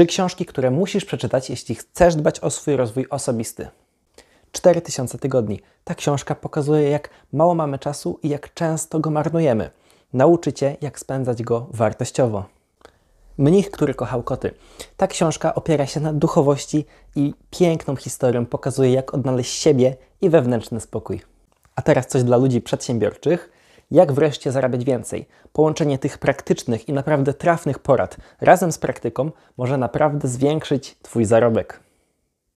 Trzy książki, które musisz przeczytać, jeśli chcesz dbać o swój rozwój osobisty. 4000 tygodni. Ta książka pokazuje, jak mało mamy czasu i jak często go marnujemy. Nauczy cię, jak spędzać go wartościowo. Mnich, który kochał koty. Ta książka opiera się na duchowości i piękną historią pokazuje, jak odnaleźć siebie i wewnętrzny spokój. A teraz coś dla ludzi przedsiębiorczych. Jak wreszcie zarabiać więcej? Połączenie tych praktycznych i naprawdę trafnych porad razem z praktyką może naprawdę zwiększyć Twój zarobek.